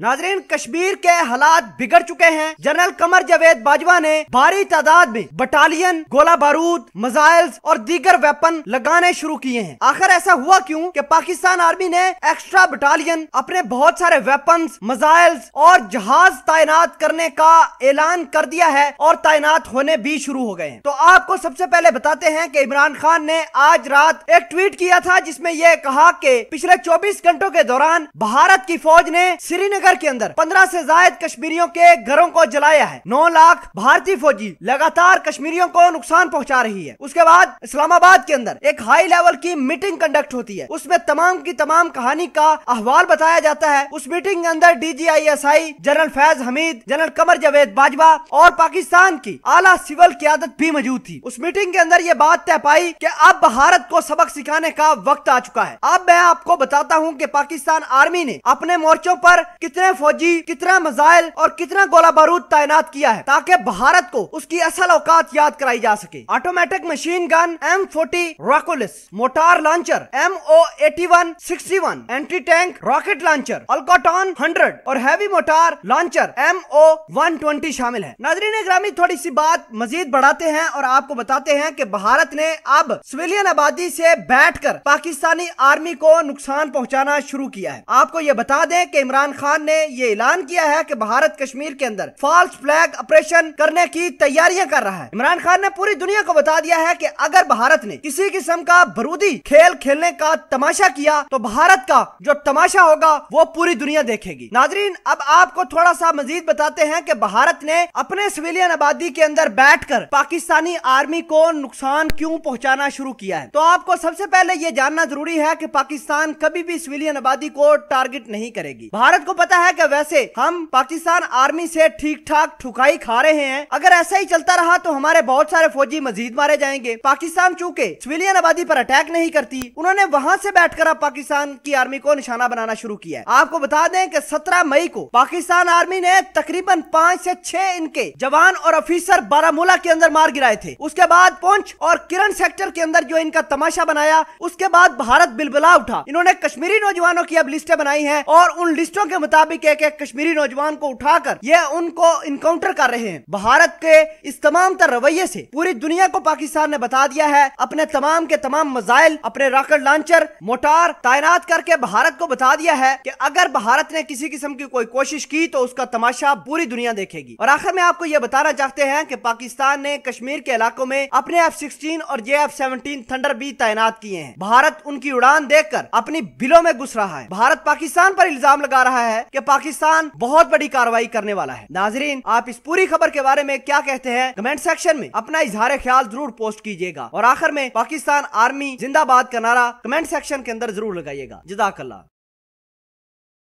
नाजरीन कश्मीर के हालात बिगड़ चुके हैं जनरल कमर जावेद बाजवा ने भारी तादाद में बटालियन गोला बारूद मजाइल्स और दीगर वेपन लगाने शुरू किए हैं आखिर ऐसा हुआ क्यों कि पाकिस्तान आर्मी ने एक्स्ट्रा बटालियन अपने बहुत सारे वेपन मजाइल्स और जहाज तैनात करने का ऐलान कर दिया है और तैनात होने भी शुरू हो गए हैं तो आपको सबसे पहले बताते हैं की इमरान खान ने आज रात एक ट्वीट किया था जिसमे ये कहा की पिछले चौबीस घंटों के दौरान भारत की फौज ने श्रीनगर श्रीनगर के अंदर पंद्रह ऐसी जायद कश्मीरियों के घरों को जलाया है नौ लाख भारतीय फौजी लगातार कश्मीरियों को नुकसान पहुँचा रही है उसके बाद इस्लामाबाद के अंदर एक हाई लेवल की मीटिंग कंडक्ट होती है उसमें तमाम की तमाम कहानी का अहवाल बताया जाता है उस मीटिंग के अंदर D G I S I general Faiz Hamid general Qamar Javed Bajwa और पाकिस्तान की आला सिविल क्यादत भी मौजूद थी उस मीटिंग के अंदर ये बात तय पाई कि अब भारत को सबक सिखाने का वक्त आ चुका है अब मैं आपको बताता हूँ कि पाकिस्तान आर्मी ने अपने मोर्चों पर कितने कितने फौजी कितना मिसाइल और कितना गोला बारूद तैनात किया है ताकि भारत को उसकी असल औकात याद कराई जा सके automatic machine gun M forty रॉकुलिस mortar launcher M O AT one sixty one anti tank rocket launcher अल्कोटॉन हंड्रेड और heavy mortar launcher M O one twenty शामिल है नाजरीन ग्रामीण थोड़ी सी बात मजीद बढ़ाते हैं और आपको बताते हैं की भारत ने अब सिविलियन आबादी से कर पाकिस्तानी आर्मी को नुकसान पहुँचाना शुरू किया है आपको ये बता दें की इमरान खान ने ये ऐलान किया है कि भारत कश्मीर के अंदर फॉल्स फ्लैग ऑपरेशन करने की तैयारियां कर रहा है इमरान खान ने पूरी दुनिया को बता दिया है कि अगर भारत ने किसी किस्म का बरूदी खेल खेलने का तमाशा किया तो भारत का जो तमाशा होगा वो पूरी दुनिया देखेगी नाजरीन अब आपको थोड़ा सा मजीद बताते हैं की भारत ने अपने सिविलियन आबादी के अंदर बैठ कर पाकिस्तानी आर्मी को नुकसान क्यूँ पहुँचाना शुरू किया है तो आपको सबसे पहले ये जानना जरूरी है की पाकिस्तान कभी भी सिविलियन आबादी को टारगेट नहीं करेगी भारत को पता है कि वैसे हम पाकिस्तान आर्मी से ठीक ठाक ठुकाई खा रहे हैं अगर ऐसा ही चलता रहा तो हमारे बहुत सारे फौजी मजीद मारे जाएंगे पाकिस्तान चूंकि सिविलियन आबादी पर अटैक नहीं करती उन्होंने वहाँ से बैठकर कर पाकिस्तान की आर्मी को निशाना बनाना शुरू किया आपको बता दें की सत्रह मई को पाकिस्तान आर्मी ने तकरीबन पाँच ऐसी छह इनके जवान और ऑफिसर बारामूला के अंदर मार गिराए थे उसके बाद पुंछ और किरण सेक्टर के अंदर जो इनका तमाशा बनाया उसके बाद भारत बिलबिला उठा इन्होंने कश्मीरी नौजवानों की अब लिस्टें बनाई है और उन लिस्टों के मुताबिक मुताबिक एक एक कश्मीरी नौजवान को उठाकर ये उनको इनकाउंटर कर रहे हैं भारत के इस तमाम तर रवैये से पूरी दुनिया को पाकिस्तान ने बता दिया है अपने तमाम के तमाम मजाइल अपने रॉकेट लॉन्चर मोटार तैनात करके भारत को बता दिया है की अगर भारत ने किसी किस्म की कोई कोशिश की तो उसका तमाशा पूरी दुनिया देखेगी और आखिर में आपको ये बताना चाहते हैं की पाकिस्तान ने कश्मीर के इलाकों में अपने एफ सिक्सटीन और जे एफ सेवनटीन थंडर भी तैनात किए हैं भारत उनकी उड़ान कर अपनी बिलों में घुस रहा है भारत पाकिस्तान पर इल्जाम लगा रहा है कि पाकिस्तान बहुत बड़ी कार्रवाई करने वाला है नाजरीन आप इस पूरी खबर के बारे में क्या कहते हैं कमेंट सेक्शन में अपना इजहार ख्याल जरूर पोस्ट कीजिएगा और आखिर में पाकिस्तान आर्मी जिंदाबाद का नारा कमेंट सेक्शन के अंदर जरूर लगाइएगा जिदाकल्ला